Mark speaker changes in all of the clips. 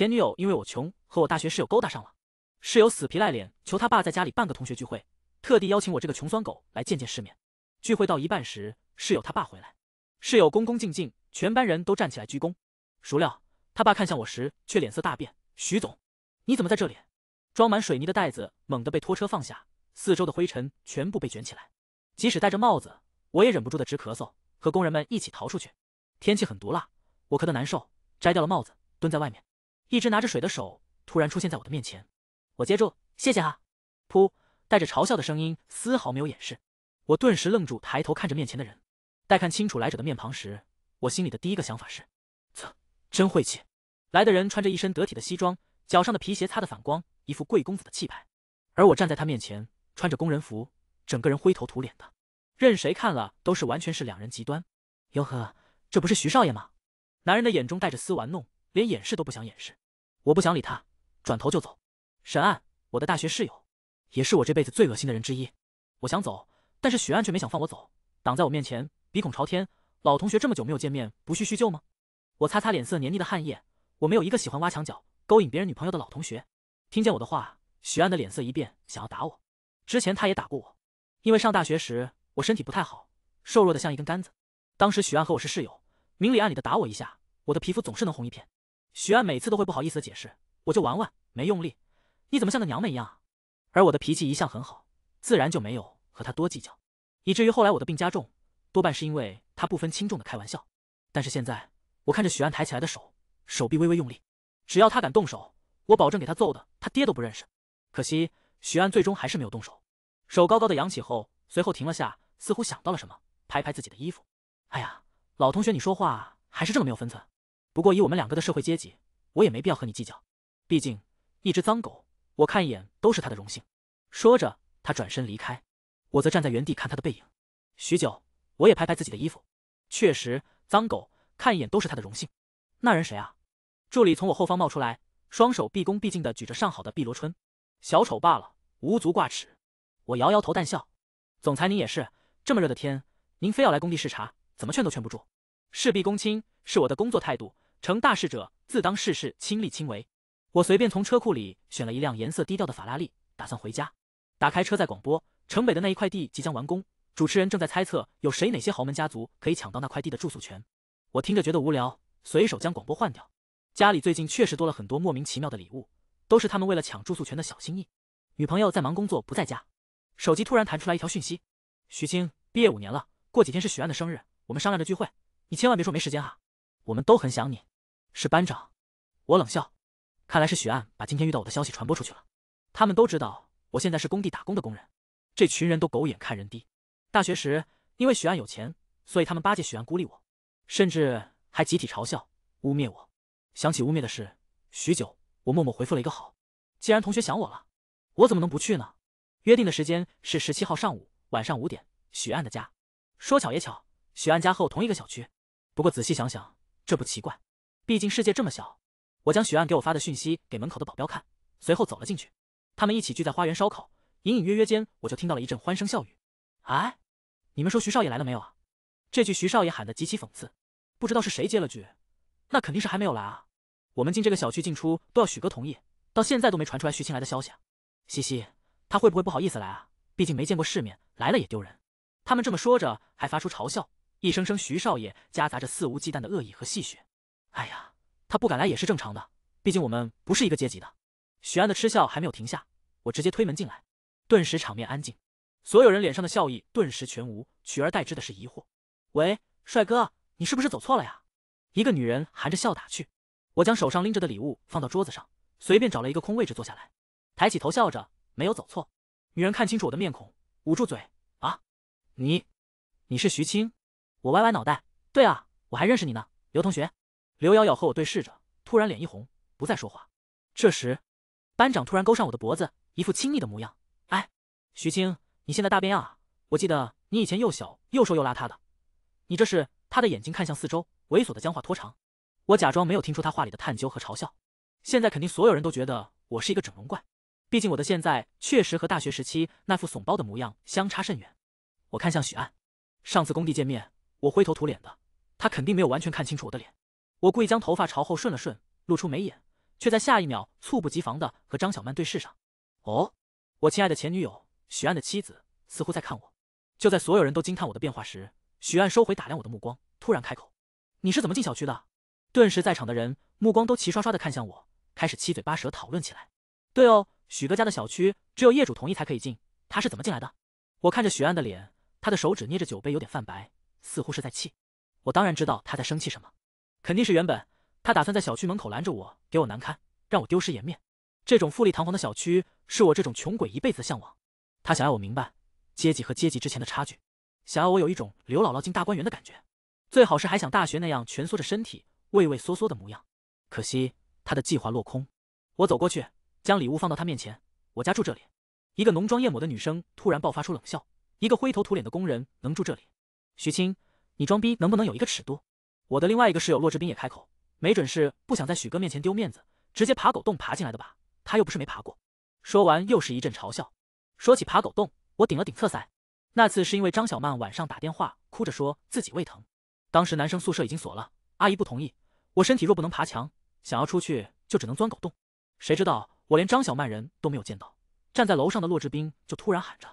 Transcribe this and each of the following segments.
Speaker 1: 前女友因为我穷，和我大学室友勾搭上了。室友死皮赖脸求他爸在家里办个同学聚会，特地邀请我这个穷酸狗来见见世面。聚会到一半时，室友他爸回来，室友恭恭敬敬，全班人都站起来鞠躬。孰料他爸看向我时，却脸色大变：“徐总，你怎么在这里？”装满水泥的袋子猛地被拖车放下，四周的灰尘全部被卷起来。即使戴着帽子，我也忍不住的直咳嗽，和工人们一起逃出去。天气很毒辣，我咳得难受，摘掉了帽子，蹲在外面。一只拿着水的手突然出现在我的面前，我接住，谢谢哈。噗，带着嘲笑的声音，丝毫没有掩饰。我顿时愣住，抬头看着面前的人。待看清楚来者的面庞时，我心里的第一个想法是：啧，真晦气。来的人穿着一身得体的西装，脚上的皮鞋擦得反光，一副贵公子的气派。而我站在他面前，穿着工人服，整个人灰头土脸的，任谁看了都是完全是两人极端。哟呵，这不是徐少爷吗？男人的眼中带着丝玩弄。连掩饰都不想掩饰，我不想理他，转头就走。沈岸，我的大学室友，也是我这辈子最恶心的人之一。我想走，但是许岸却没想放我走，挡在我面前，鼻孔朝天。老同学这么久没有见面，不叙叙旧吗？我擦擦脸色黏腻的汗液，我没有一个喜欢挖墙角、勾引别人女朋友的老同学。听见我的话，许岸的脸色一变，想要打我。之前他也打过我，因为上大学时我身体不太好，瘦弱的像一根杆子。当时许岸和我是室友，明里暗里的打我一下，我的皮肤总是能红一片。许安每次都会不好意思的解释，我就玩玩，没用力。你怎么像个娘们一样而我的脾气一向很好，自然就没有和他多计较，以至于后来我的病加重，多半是因为他不分轻重的开玩笑。但是现在，我看着许安抬起来的手，手臂微微用力，只要他敢动手，我保证给他揍的他爹都不认识。可惜许安最终还是没有动手，手高高的扬起后，随后停了下，似乎想到了什么，拍拍自己的衣服。哎呀，老同学，你说话还是这么没有分寸。不过，以我们两个的社会阶级，我也没必要和你计较。毕竟，一只脏狗，我看一眼都是他的荣幸。说着，他转身离开，我则站在原地看他的背影。许久，我也拍拍自己的衣服，确实，脏狗看一眼都是他的荣幸。那人谁啊？助理从我后方冒出来，双手毕恭毕敬的举着上好的碧螺春。小丑罢了，无足挂齿。我摇摇头，淡笑：“总裁，您也是，这么热的天，您非要来工地视察，怎么劝都劝不住。事必躬亲是我的工作态度。”成大事者自当事事亲力亲为。我随便从车库里选了一辆颜色低调的法拉利，打算回家。打开车载广播，城北的那一块地即将完工，主持人正在猜测有谁哪些豪门家族可以抢到那块地的住宿权。我听着觉得无聊，随手将广播换掉。家里最近确实多了很多莫名其妙的礼物，都是他们为了抢住宿权的小心意。女朋友在忙工作不在家，手机突然弹出来一条讯息：徐青毕业五年了，过几天是许安的生日，我们商量着聚会，你千万别说没时间哈，我们都很想你。是班长，我冷笑，看来是许岸把今天遇到我的消息传播出去了。他们都知道我现在是工地打工的工人，这群人都狗眼看人低。大学时因为许岸有钱，所以他们巴结许岸，孤立我，甚至还集体嘲笑、污蔑我。想起污蔑的事，许久，我默默回复了一个好。既然同学想我了，我怎么能不去呢？约定的时间是十七号上午，晚上五点，许岸的家。说巧也巧，许岸家和我同一个小区。不过仔细想想，这不奇怪。毕竟世界这么小，我将许岸给我发的讯息给门口的保镖看，随后走了进去。他们一起聚在花园烧烤，隐隐约约间我就听到了一阵欢声笑语。哎，你们说徐少爷来了没有啊？这句徐少爷喊得极其讽刺，不知道是谁接了句，那肯定是还没有来啊。我们进这个小区进出都要许哥同意，到现在都没传出来徐青来的消息。嘻嘻，他会不会不好意思来啊？毕竟没见过世面，来了也丢人。他们这么说着，还发出嘲笑，一声声徐少爷夹杂着肆无忌惮的恶意和戏谑。哎呀，他不敢来也是正常的，毕竟我们不是一个阶级的。许安的嗤笑还没有停下，我直接推门进来，顿时场面安静，所有人脸上的笑意顿时全无，取而代之的是疑惑。喂，帅哥，你是不是走错了呀？一个女人含着笑打趣。我将手上拎着的礼物放到桌子上，随便找了一个空位置坐下来，抬起头笑着，没有走错。女人看清楚我的面孔，捂住嘴啊，你，你是徐青？我歪歪脑袋，对啊，我还认识你呢，刘同学。刘瑶瑶和我对视着，突然脸一红，不再说话。这时，班长突然勾上我的脖子，一副亲昵的模样。哎，徐青，你现在大变样啊！我记得你以前又小又瘦又邋遢的，你这是……他的眼睛看向四周，猥琐的将话拖长。我假装没有听出他话里的探究和嘲笑。现在肯定所有人都觉得我是一个整容怪，毕竟我的现在确实和大学时期那副怂包的模样相差甚远。我看向许岸，上次工地见面，我灰头土脸的，他肯定没有完全看清楚我的脸。我故意将头发朝后顺了顺，露出眉眼，却在下一秒猝不及防的和张小曼对视上。哦，我亲爱的前女友，许岸的妻子似乎在看我。就在所有人都惊叹我的变化时，许岸收回打量我的目光，突然开口：“你是怎么进小区的？”顿时，在场的人目光都齐刷刷的看向我，开始七嘴八舌讨论起来。对哦，许哥家的小区只有业主同意才可以进，他是怎么进来的？我看着许岸的脸，他的手指捏着酒杯有点泛白，似乎是在气。我当然知道他在生气什么。肯定是原本，他打算在小区门口拦着我，给我难堪，让我丢失颜面。这种富丽堂皇的小区，是我这种穷鬼一辈子的向往。他想要我明白阶级和阶级之前的差距，想要我有一种刘姥姥进大观园的感觉，最好是还想大学那样蜷缩着身体、畏畏缩缩的模样。可惜他的计划落空。我走过去，将礼物放到他面前。我家住这里。一个浓妆艳抹的女生突然爆发出冷笑：“一个灰头土脸的工人能住这里？”徐青，你装逼能不能有一个尺度？我的另外一个室友骆志斌也开口，没准是不想在许哥面前丢面子，直接爬狗洞爬进来的吧？他又不是没爬过。说完又是一阵嘲笑。说起爬狗洞，我顶了顶侧腮。那次是因为张小曼晚上打电话，哭着说自己胃疼。当时男生宿舍已经锁了，阿姨不同意。我身体若不能爬墙，想要出去就只能钻狗洞。谁知道我连张小曼人都没有见到，站在楼上的骆志斌就突然喊着：“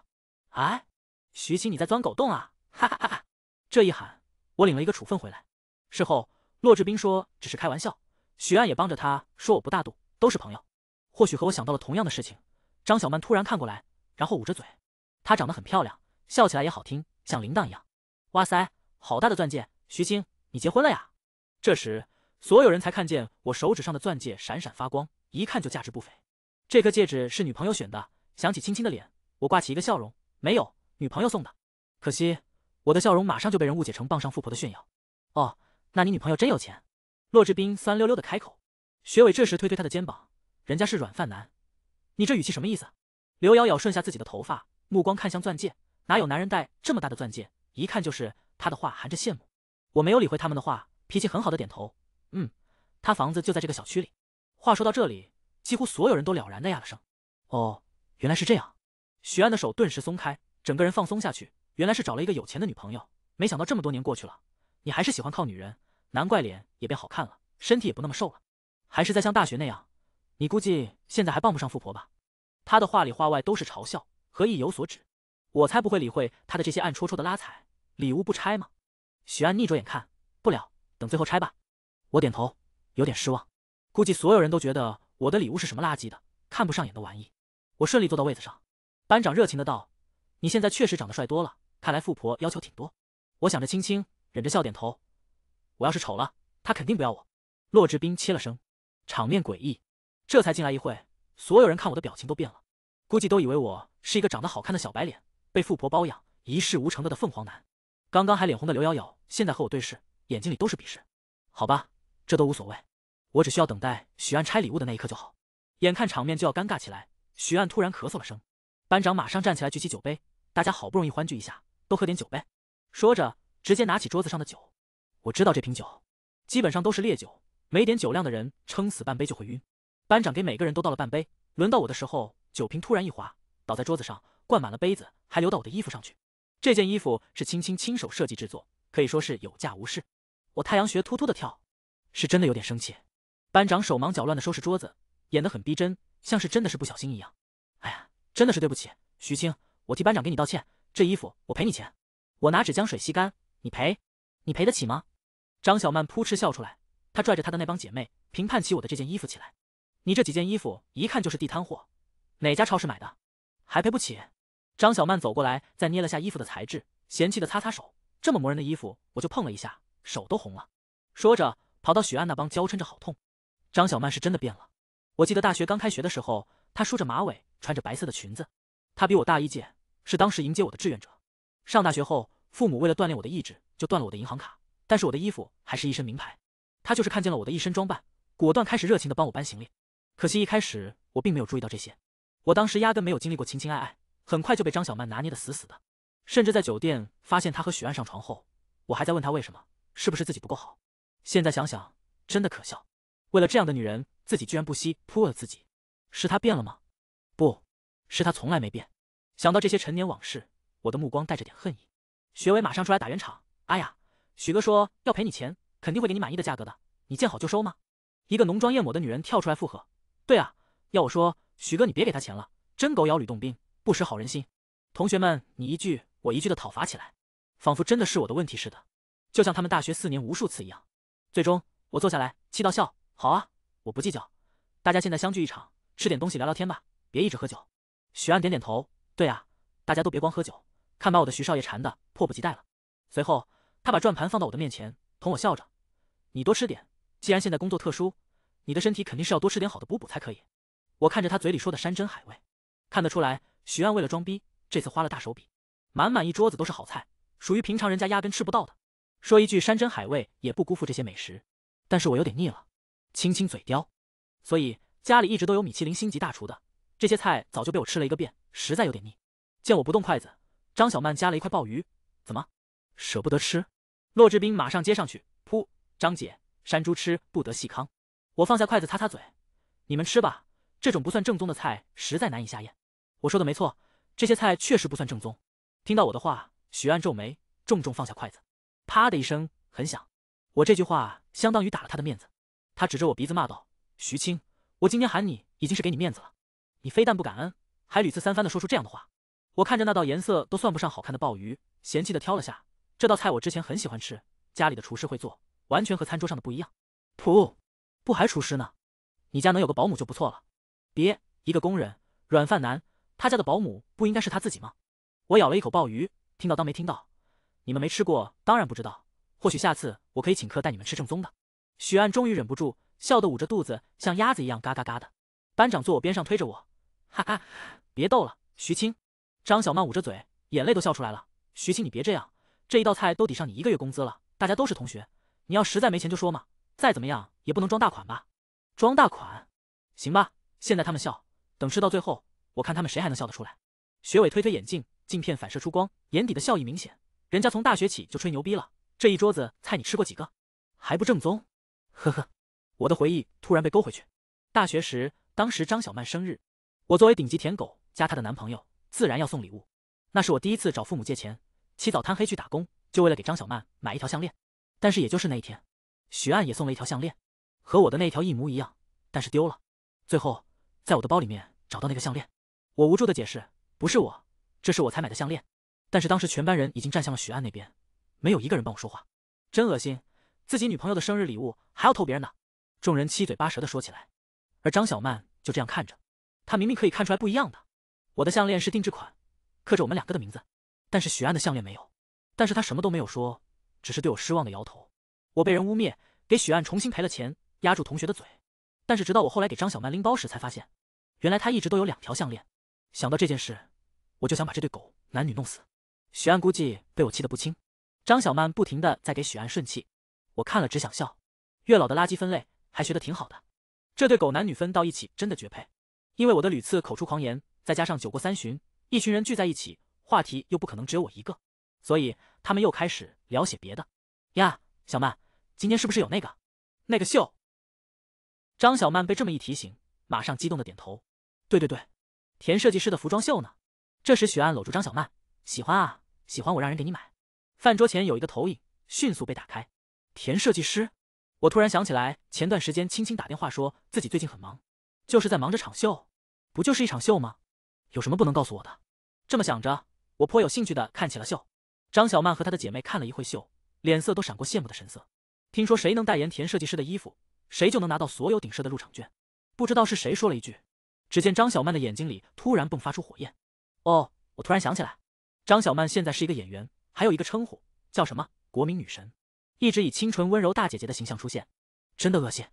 Speaker 1: 哎，徐青，你在钻狗洞啊？”哈哈哈哈！这一喊，我领了一个处分回来。事后，骆志斌说只是开玩笑，许安也帮着他说我不大度，都是朋友。或许和我想到了同样的事情，张小曼突然看过来，然后捂着嘴。她长得很漂亮，笑起来也好听，像铃铛一样。哇塞，好大的钻戒！徐青，你结婚了呀？这时，所有人才看见我手指上的钻戒闪闪发光，一看就价值不菲。这颗戒指是女朋友选的。想起青青的脸，我挂起一个笑容。没有女朋友送的，可惜我的笑容马上就被人误解成傍上富婆的炫耀。哦。那你女朋友真有钱，骆志斌酸溜溜的开口。学伟这时推推他的肩膀，人家是软饭男，你这语气什么意思？刘瑶瑶顺下自己的头发，目光看向钻戒，哪有男人戴这么大的钻戒？一看就是他的话含着羡慕。我没有理会他们的话，脾气很好的点头，嗯，他房子就在这个小区里。话说到这里，几乎所有人都了然的呀了声，哦，原来是这样。许安的手顿时松开，整个人放松下去。原来是找了一个有钱的女朋友，没想到这么多年过去了，你还是喜欢靠女人。难怪脸也变好看了，身体也不那么瘦了，还是在像大学那样。你估计现在还傍不上富婆吧？他的话里话外都是嘲笑，和意有所指？我才不会理会他的这些暗戳戳的拉踩。礼物不拆吗？许安逆着眼看不了，等最后拆吧。我点头，有点失望。估计所有人都觉得我的礼物是什么垃圾的，看不上眼的玩意。我顺利坐到位子上，班长热情的道：“你现在确实长得帅多了，看来富婆要求挺多。”我想着青青，忍着笑点头。我要是丑了，他肯定不要我。骆志斌切了声，场面诡异。这才进来一会，所有人看我的表情都变了，估计都以为我是一个长得好看的小白脸，被富婆包养，一事无成的的凤凰男。刚刚还脸红的刘瑶瑶，现在和我对视，眼睛里都是鄙视。好吧，这都无所谓，我只需要等待许岸拆礼物的那一刻就好。眼看场面就要尴尬起来，许岸突然咳嗽了声，班长马上站起来举起酒杯，大家好不容易欢聚一下，都喝点酒呗。说着，直接拿起桌子上的酒。我知道这瓶酒，基本上都是烈酒，没点酒量的人撑死半杯就会晕。班长给每个人都倒了半杯，轮到我的时候，酒瓶突然一滑，倒在桌子上，灌满了杯子，还流到我的衣服上去。这件衣服是青青亲手设计制作，可以说是有价无市。我太阳穴突突的跳，是真的有点生气。班长手忙脚乱的收拾桌子，演得很逼真，像是真的是不小心一样。哎呀，真的是对不起，徐青，我替班长给你道歉，这衣服我赔你钱。我拿纸将水吸干，你赔？你赔得起吗？张小曼扑哧笑出来，她拽着她的那帮姐妹评判起我的这件衣服起来。你这几件衣服一看就是地摊货，哪家超市买的？还赔不起？张小曼走过来，再捏了下衣服的材质，嫌弃的擦擦手。这么磨人的衣服，我就碰了一下，手都红了。说着，跑到许安那帮，娇嗔着好痛。张小曼是真的变了。我记得大学刚开学的时候，她梳着马尾，穿着白色的裙子。她比我大一届，是当时迎接我的志愿者。上大学后，父母为了锻炼我的意志，就断了我的银行卡。但是我的衣服还是一身名牌，他就是看见了我的一身装扮，果断开始热情的帮我搬行李。可惜一开始我并没有注意到这些，我当时压根没有经历过情情爱爱，很快就被张小曼拿捏的死死的。甚至在酒店发现她和许安上床后，我还在问他为什么，是不是自己不够好？现在想想真的可笑，为了这样的女人，自己居然不惜扑了自己。是她变了吗？不是她从来没变。想到这些陈年往事，我的目光带着点恨意。学伟马上出来打圆场，阿雅。许哥说要赔你钱，肯定会给你满意的价格的。你见好就收吗？一个浓妆艳抹的女人跳出来附和。对啊，要我说，许哥你别给他钱了，真狗咬吕洞宾，不识好人心。同学们，你一句我一句的讨伐起来，仿佛真的是我的问题似的，就像他们大学四年无数次一样。最终，我坐下来，气到笑。好啊，我不计较。大家现在相聚一场，吃点东西聊聊天吧，别一直喝酒。许安点点头。对啊，大家都别光喝酒，看把我的徐少爷馋的迫不及待了。随后。他把转盘放到我的面前，同我笑着：“你多吃点，既然现在工作特殊，你的身体肯定是要多吃点好的补补才可以。”我看着他嘴里说的山珍海味，看得出来，徐安为了装逼，这次花了大手笔，满满一桌子都是好菜，属于平常人家压根吃不到的。说一句山珍海味也不辜负这些美食，但是我有点腻了，轻轻嘴刁，所以家里一直都有米其林星级大厨的，这些菜早就被我吃了一个遍，实在有点腻。见我不动筷子，张小曼夹了一块鲍鱼：“怎么，舍不得吃？”骆志斌马上接上去，噗！张姐，山猪吃不得细糠。我放下筷子擦擦嘴，你们吃吧，这种不算正宗的菜实在难以下咽。我说的没错，这些菜确实不算正宗。听到我的话，许安皱眉，重重放下筷子，啪的一声很响。我这句话相当于打了他的面子。他指着我鼻子骂道：“徐青，我今天喊你已经是给你面子了，你非但不感恩，还屡次三番的说出这样的话。”我看着那道颜色都算不上好看的鲍鱼，嫌弃的挑了下。这道菜我之前很喜欢吃，家里的厨师会做，完全和餐桌上的不一样。噗，不还厨师呢？你家能有个保姆就不错了。别，一个工人，软饭男，他家的保姆不应该是他自己吗？我咬了一口鲍鱼，听到当没听到。你们没吃过，当然不知道。或许下次我可以请客带你们吃正宗的。许安终于忍不住，笑得捂着肚子，像鸭子一样嘎嘎嘎的。班长坐我边上推着我，哈哈，别逗了，徐青。张小曼捂着嘴，眼泪都笑出来了。徐青，你别这样。这一道菜都抵上你一个月工资了，大家都是同学，你要实在没钱就说嘛，再怎么样也不能装大款吧？装大款？行吧，现在他们笑，等吃到最后，我看他们谁还能笑得出来？学伟推推眼镜，镜片反射出光，眼底的笑意明显。人家从大学起就吹牛逼了，这一桌子菜你吃过几个？还不正宗？呵呵，我的回忆突然被勾回去。大学时，当时张小曼生日，我作为顶级舔狗加她的男朋友，自然要送礼物。那是我第一次找父母借钱。起早贪黑去打工，就为了给张小曼买一条项链。但是也就是那一天，许岸也送了一条项链，和我的那条一模一样，但是丢了。最后在我的包里面找到那个项链，我无助的解释：“不是我，这是我才买的项链。”但是当时全班人已经站向了许岸那边，没有一个人帮我说话，真恶心！自己女朋友的生日礼物还要偷别人的，众人七嘴八舌的说起来。而张小曼就这样看着，她明明可以看出来不一样的。我的项链是定制款，刻着我们两个的名字。但是许安的项链没有，但是他什么都没有说，只是对我失望的摇头。我被人污蔑，给许安重新赔了钱，压住同学的嘴。但是直到我后来给张小曼拎包时，才发现，原来他一直都有两条项链。想到这件事，我就想把这对狗男女弄死。许安估计被我气得不轻。张小曼不停的在给许安顺气，我看了只想笑。月老的垃圾分类还学得挺好的，这对狗男女分到一起真的绝配。因为我的屡次口出狂言，再加上酒过三巡，一群人聚在一起。话题又不可能只有我一个，所以他们又开始聊些别的。呀，小曼，今天是不是有那个那个秀？张小曼被这么一提醒，马上激动的点头。对对对，田设计师的服装秀呢？这时许安搂住张小曼，喜欢啊，喜欢，我让人给你买。饭桌前有一个投影，迅速被打开。田设计师，我突然想起来，前段时间青青打电话说自己最近很忙，就是在忙着场秀，不就是一场秀吗？有什么不能告诉我的？这么想着。我颇有兴趣的看起了秀，张小曼和她的姐妹看了一会秀，脸色都闪过羡慕的神色。听说谁能代言田设计师的衣服，谁就能拿到所有顶奢的入场券。不知道是谁说了一句，只见张小曼的眼睛里突然迸发出火焰。哦，我突然想起来，张小曼现在是一个演员，还有一个称呼叫什么“国民女神”，一直以清纯温柔大姐姐的形象出现。真的恶心，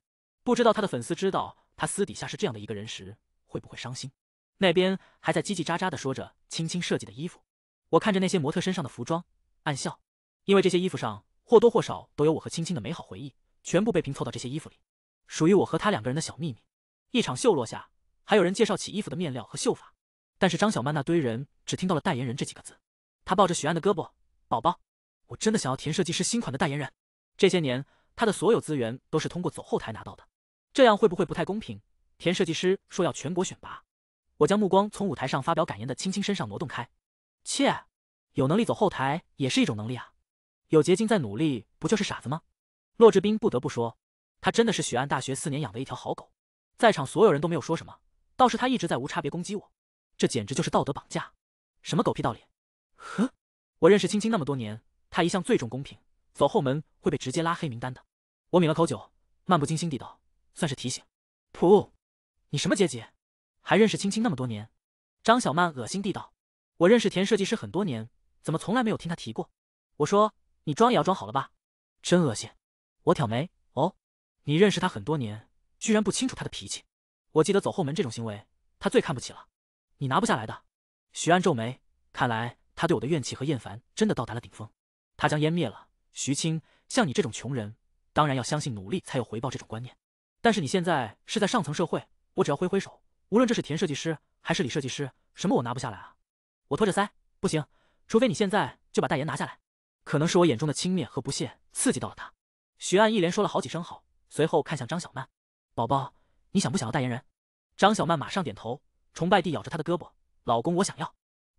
Speaker 1: 不知道她的粉丝知道她私底下是这样的一个人时会不会伤心。那边还在叽叽喳喳的说着青青设计的衣服。我看着那些模特身上的服装，暗笑，因为这些衣服上或多或少都有我和青青的美好回忆，全部被拼凑到这些衣服里，属于我和他两个人的小秘密。一场秀落下，还有人介绍起衣服的面料和绣法，但是张小曼那堆人只听到了代言人这几个字。他抱着许安的胳膊，宝宝，我真的想要田设计师新款的代言人。这些年，他的所有资源都是通过走后台拿到的，这样会不会不太公平？田设计师说要全国选拔。我将目光从舞台上发表感言的青青身上挪动开。切，有能力走后台也是一种能力啊！有捷径再努力，不就是傻子吗？骆志斌不得不说，他真的是许安大学四年养的一条好狗。在场所有人都没有说什么，倒是他一直在无差别攻击我，这简直就是道德绑架！什么狗屁道理？呵，我认识青青那么多年，他一向最重公平，走后门会被直接拉黑名单的。我抿了口酒，漫不经心地道：“算是提醒。”噗！你什么阶级？还认识青青那么多年？张小曼恶心地道。我认识田设计师很多年，怎么从来没有听他提过？我说你装也要装好了吧，真恶心。我挑眉，哦，你认识他很多年，居然不清楚他的脾气。我记得走后门这种行为，他最看不起了。你拿不下来的。徐安皱眉，看来他对我的怨气和厌烦真的到达了顶峰。他将湮灭了。徐青，像你这种穷人，当然要相信努力才有回报这种观念。但是你现在是在上层社会，我只要挥挥手，无论这是田设计师还是李设计师，什么我拿不下来啊？我拖着腮，不行，除非你现在就把代言拿下来。可能是我眼中的轻蔑和不屑刺激到了他。许安一连说了好几声好，随后看向张小曼：“宝宝，你想不想要代言人？”张小曼马上点头，崇拜地咬着他的胳膊：“老公，我想要，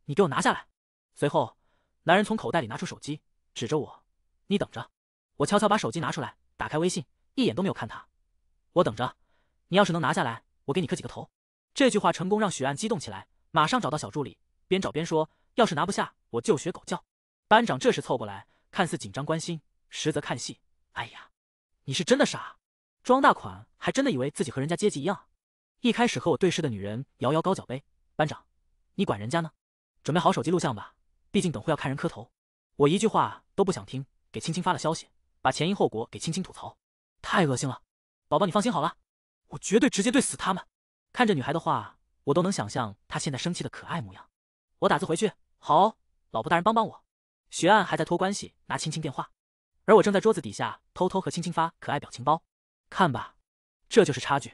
Speaker 1: 你给我拿下来。”随后，男人从口袋里拿出手机，指着我：“你等着。”我悄悄把手机拿出来，打开微信，一眼都没有看他。我等着，你要是能拿下来，我给你磕几个头。这句话成功让许安激动起来，马上找到小助理。边找边说：“要是拿不下，我就学狗叫。”班长这时凑过来，看似紧张关心，实则看戏。哎呀，你是真的傻，装大款还真的以为自己和人家阶级一样一开始和我对视的女人摇摇高脚杯，班长，你管人家呢？准备好手机录像吧，毕竟等会要看人磕头。我一句话都不想听，给青青发了消息，把前因后果给青青吐槽。太恶心了，宝宝你放心好了，我绝对直接对死他们。看着女孩的话，我都能想象她现在生气的可爱模样。我打字回去，好，老婆大人帮帮我。许岸还在托关系拿青青电话，而我正在桌子底下偷偷和青青发可爱表情包。看吧，这就是差距。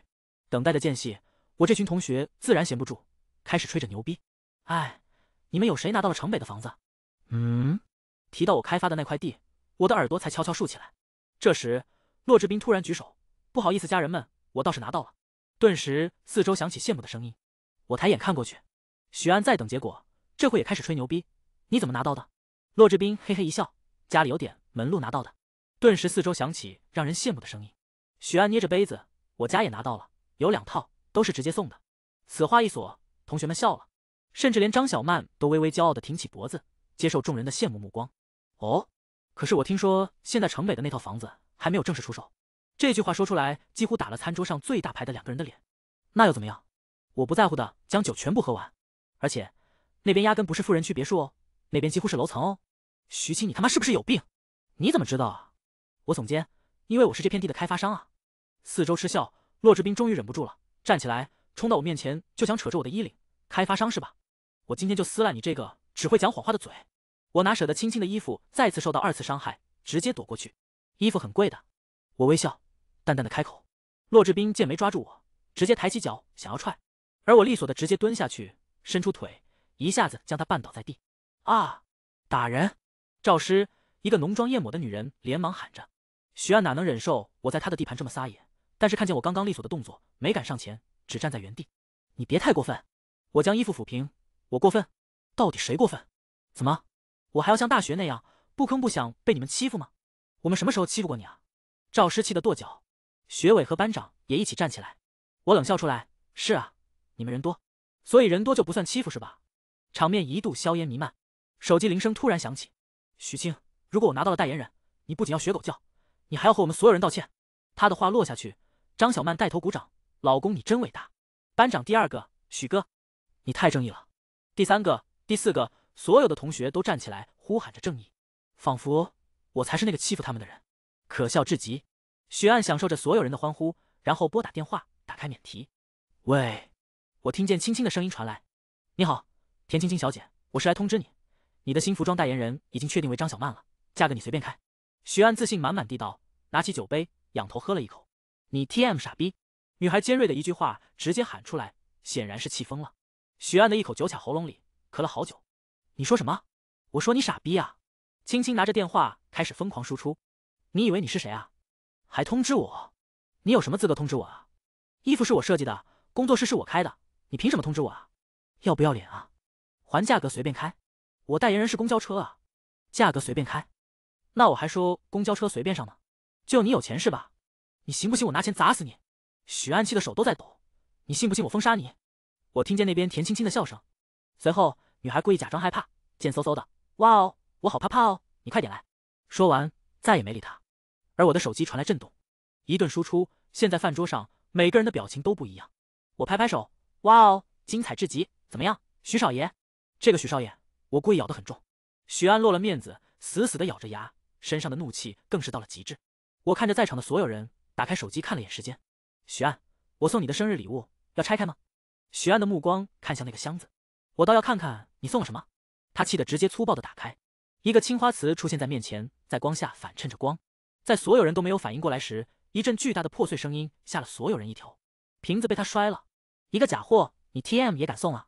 Speaker 1: 等待的间隙，我这群同学自然闲不住，开始吹着牛逼。哎，你们有谁拿到了城北的房子？嗯，提到我开发的那块地，我的耳朵才悄悄竖起来。这时，骆志斌突然举手：“不好意思，家人们，我倒是拿到了。”顿时，四周响起羡慕的声音。我抬眼看过去，许安在等结果。这会也开始吹牛逼，你怎么拿到的？骆志斌嘿嘿一笑，家里有点门路拿到的。顿时四周响起让人羡慕的声音。许安捏着杯子，我家也拿到了，有两套，都是直接送的。此话一说，同学们笑了，甚至连张小曼都微微骄傲的挺起脖子，接受众人的羡慕目光。哦，可是我听说现在城北的那套房子还没有正式出售。这句话说出来，几乎打了餐桌上最大牌的两个人的脸。那又怎么样？我不在乎的，将酒全部喝完，而且。那边压根不是富人区别墅哦，那边几乎是楼层哦。徐青，你他妈是不是有病？你怎么知道啊？我耸肩，因为我是这片地的开发商啊。四周嗤笑，骆志斌终于忍不住了，站起来冲到我面前就想扯着我的衣领。开发商是吧？我今天就撕烂你这个只会讲谎话的嘴！我哪舍得青青的衣服再次受到二次伤害，直接躲过去。衣服很贵的。我微笑，淡淡的开口。骆志斌见没抓住我，直接抬起脚想要踹，而我利索的直接蹲下去，伸出腿。一下子将他绊倒在地，啊！打人！赵师，一个浓妆艳抹的女人连忙喊着。许安哪能忍受我在他的地盘这么撒野？但是看见我刚刚利索的动作，没敢上前，只站在原地。你别太过分！我将衣服抚平。我过分？到底谁过分？怎么？我还要像大学那样不吭不响被你们欺负吗？我们什么时候欺负过你啊？赵师气得跺脚，学委和班长也一起站起来。我冷笑出来：是啊，你们人多，所以人多就不算欺负是吧？场面一度硝烟弥漫，手机铃声突然响起。许清，如果我拿到了代言人，你不仅要学狗叫，你还要和我们所有人道歉。他的话落下去，张小曼带头鼓掌：“老公，你真伟大！”班长，第二个，许哥，你太正义了。第三个，第四个，所有的同学都站起来呼喊着正义，仿佛我才是那个欺负他们的人，可笑至极。许岸享受着所有人的欢呼，然后拨打电话，打开免提：“喂，我听见轻轻的声音传来，你好。”田青青小姐，我是来通知你，你的新服装代言人已经确定为张小曼了，价格你随便开。徐安自信满满地道，拿起酒杯，仰头喝了一口。你 T M 傻逼！女孩尖锐的一句话直接喊出来，显然是气疯了。徐安的一口酒卡喉咙里，咳了好久。你说什么？我说你傻逼啊！青青拿着电话开始疯狂输出。你以为你是谁啊？还通知我？你有什么资格通知我啊？衣服是我设计的，工作室是我开的，你凭什么通知我啊？要不要脸啊？还价格随便开，我代言人是公交车啊，价格随便开，那我还说公交车随便上呢，就你有钱是吧？你信不信我拿钱砸死你？许安琪的手都在抖，你信不信我封杀你？我听见那边田青青的笑声，随后女孩故意假装害怕，贱嗖嗖的，哇哦，我好怕怕哦，你快点来！说完再也没理他。而我的手机传来震动，一顿输出。现在饭桌上每个人的表情都不一样，我拍拍手，哇哦，精彩至极！怎么样，许少爷？这个许少爷，我故意咬得很重。许安落了面子，死死的咬着牙，身上的怒气更是到了极致。我看着在场的所有人，打开手机看了眼时间。许安，我送你的生日礼物要拆开吗？许安的目光看向那个箱子，我倒要看看你送了什么。他气得直接粗暴的打开，一个青花瓷出现在面前，在光下反衬着光。在所有人都没有反应过来时，一阵巨大的破碎声音吓了所有人一条，瓶子被他摔了。一个假货，你 T M 也敢送啊？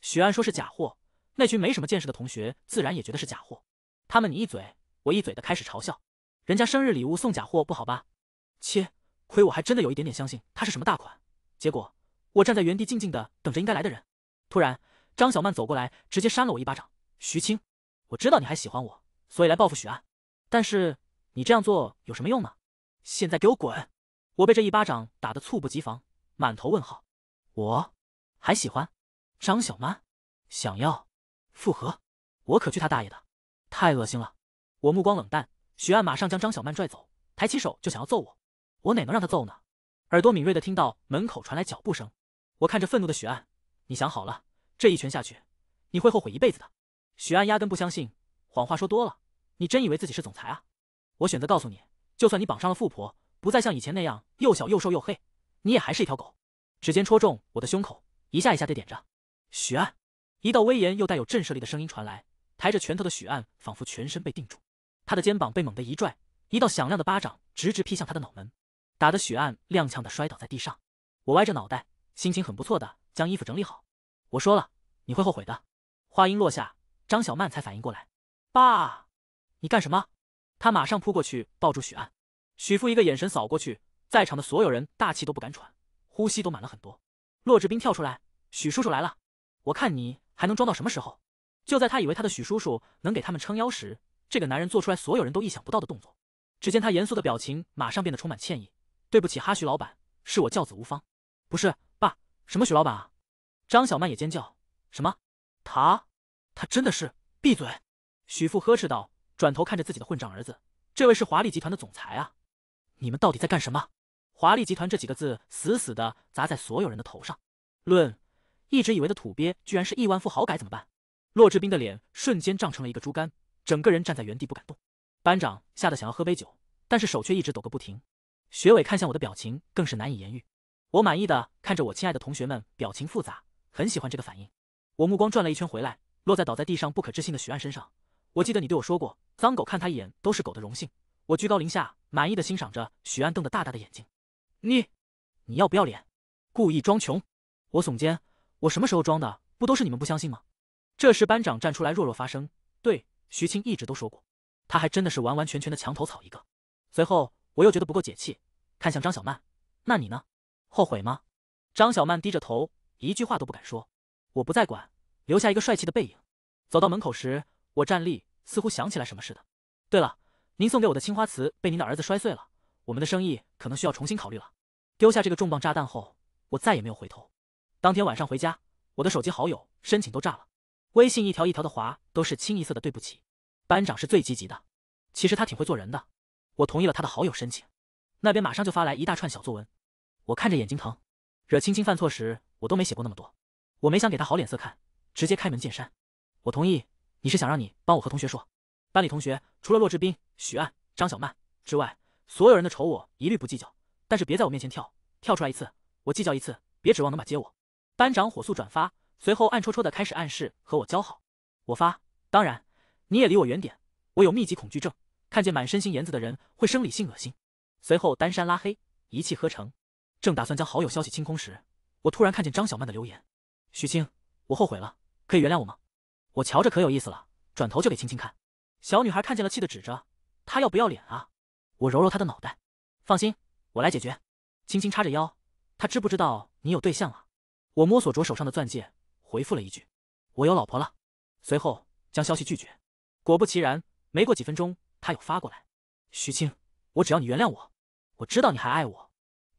Speaker 1: 许安说是假货。那群没什么见识的同学自然也觉得是假货，他们你一嘴我一嘴的开始嘲笑，人家生日礼物送假货不好吧？切！亏我还真的有一点点相信他是什么大款，结果我站在原地静静的等着应该来的人。突然，张小曼走过来，直接扇了我一巴掌。徐青，我知道你还喜欢我，所以来报复许安，但是你这样做有什么用呢？现在给我滚！我被这一巴掌打得猝不及防，满头问号。我还喜欢张小曼，想要。复合？我可去他大爷的！太恶心了！我目光冷淡，许岸马上将张小曼拽走，抬起手就想要揍我，我哪能让他揍呢？耳朵敏锐的听到门口传来脚步声，我看着愤怒的许岸，你想好了，这一拳下去，你会后悔一辈子的。许岸压根不相信，谎话说多了，你真以为自己是总裁啊？我选择告诉你，就算你绑上了富婆，不再像以前那样又小又瘦又黑，你也还是一条狗。指尖戳中我的胸口，一下一下地点着，许岸，一道威严又带有震慑力的声音传来，抬着拳头的许岸仿佛全身被定住，他的肩膀被猛地一拽，一道响亮的巴掌直直劈向他的脑门，打得许岸踉跄的摔倒在地上。我歪着脑袋，心情很不错的将衣服整理好。我说了，你会后悔的。话音落下，张小曼才反应过来，爸，你干什么？她马上扑过去抱住许岸。许父一个眼神扫过去，在场的所有人大气都不敢喘，呼吸都满了很多。骆志斌跳出来，许叔叔来了，我看你。还能装到什么时候？就在他以为他的许叔叔能给他们撑腰时，这个男人做出来所有人都意想不到的动作。只见他严肃的表情马上变得充满歉意：“对不起，哈，许老板，是我教子无方。”“不是，爸，什么许老板啊？”张小曼也尖叫：“什么？他？他真的是？”“闭嘴！”许父呵斥道，转头看着自己的混账儿子：“这位是华丽集团的总裁啊！你们到底在干什么？”“华丽集团”这几个字死死的砸在所有人的头上。论。一直以为的土鳖，居然是亿万富豪？该怎么办？骆志斌的脸瞬间涨成了一个猪肝，整个人站在原地不敢动。班长吓得想要喝杯酒，但是手却一直抖个不停。学伟看向我的表情更是难以言喻。我满意的看着我亲爱的同学们，表情复杂，很喜欢这个反应。我目光转了一圈回来，落在倒在地上不可置信的许安身上。我记得你对我说过，脏狗看他一眼都是狗的荣幸。我居高临下，满意的欣赏着许安瞪的大大的眼睛。你，你要不要脸？故意装穷？我耸肩。我什么时候装的？不都是你们不相信吗？这时班长站出来，弱弱发声：“对，徐青一直都说过，他还真的是完完全全的墙头草一个。”随后我又觉得不够解气，看向张小曼：“那你呢？后悔吗？”张小曼低着头，一句话都不敢说。我不再管，留下一个帅气的背影。走到门口时，我站立，似乎想起来什么似的：“对了，您送给我的青花瓷被您的儿子摔碎了，我们的生意可能需要重新考虑了。”丢下这个重磅炸弹后，我再也没有回头。当天晚上回家，我的手机好友申请都炸了，微信一条一条的划，都是清一色的对不起。班长是最积极的，其实他挺会做人的，我同意了他的好友申请，那边马上就发来一大串小作文，我看着眼睛疼。惹青青犯错时，我都没写过那么多，我没想给他好脸色看，直接开门见山，我同意。你是想让你帮我和同学说，班里同学除了骆志斌、许岸、张小曼之外，所有人的仇我一律不计较，但是别在我面前跳，跳出来一次，我计较一次，别指望能把接我。班长火速转发，随后暗戳戳的开始暗示和我交好。我发，当然你也离我远点，我有密集恐惧症，看见满身盐子的人会生理性恶心。随后单删拉黑，一气呵成。正打算将好友消息清空时，我突然看见张小曼的留言：许清，我后悔了，可以原谅我吗？我瞧着可有意思了，转头就给青青看。小女孩看见了，气的指着她，要不要脸啊？我揉揉她的脑袋，放心，我来解决。青青叉着腰，她知不知道你有对象啊？我摸索着手上的钻戒，回复了一句：“我有老婆了。”随后将消息拒绝。果不其然，没过几分钟，他有发过来：“徐青，我只要你原谅我。我知道你还爱我，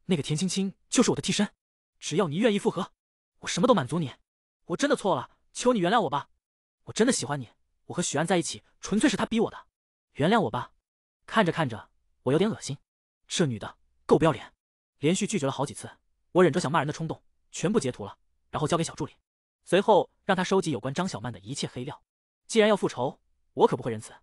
Speaker 1: 那个田青青就是我的替身。只要你愿意复合，我什么都满足你。我真的错了，求你原谅我吧。我真的喜欢你，我和许安在一起纯粹是他逼我的。原谅我吧。”看着看着，我有点恶心。这女的够不要脸，连续拒绝了好几次，我忍着想骂人的冲动。全部截图了，然后交给小助理，随后让他收集有关张小曼的一切黑料。既然要复仇，我可不会仁慈。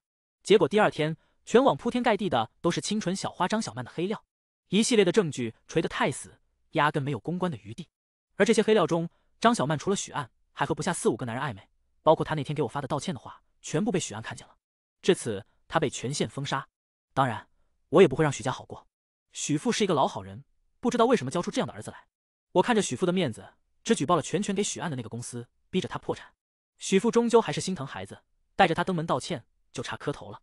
Speaker 1: 结果第二天，全网铺天盖地的都是清纯小花张小曼的黑料，一系列的证据锤得太死，压根没有公关的余地。而这些黑料中，张小曼除了许岸，还和不下四五个男人暧昧，包括她那天给我发的道歉的话，全部被许岸看见了。至此，他被全线封杀。当然，我也不会让许家好过。许父是一个老好人，不知道为什么教出这样的儿子来。我看着许父的面子，只举报了全权给许岸的那个公司，逼着他破产。许父终究还是心疼孩子，带着他登门道歉，就差磕头了。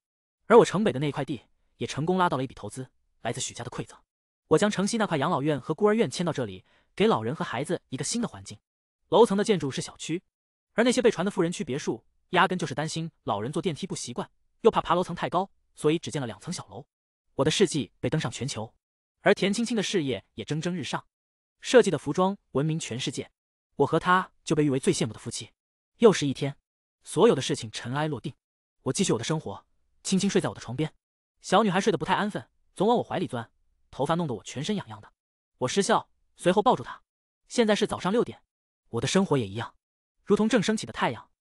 Speaker 1: 而我城北的那一块地，也成功拉到了一笔投资，来自许家的馈赠。我将城西那块养老院和孤儿院迁到这里，给老人和孩子一个新的环境。楼层的建筑是小区，而那些被传的富人区别墅，压根就是担心老人坐电梯不习惯，又怕爬楼层太高，所以只建了两层小楼。我的事迹被登上全球，而田青青的事业也蒸蒸日上。设计的服装闻名全世界，我和他就被誉为最羡慕的夫妻。又是一天，所有的事情尘埃落定，我继续我的生活，轻轻睡在我的床边。小女孩睡得不太安分，总往我怀里钻，头发弄得我全身痒痒的。我失笑，随后抱住她。现在是早上六点，我的生活也一样，如同正升起的太阳。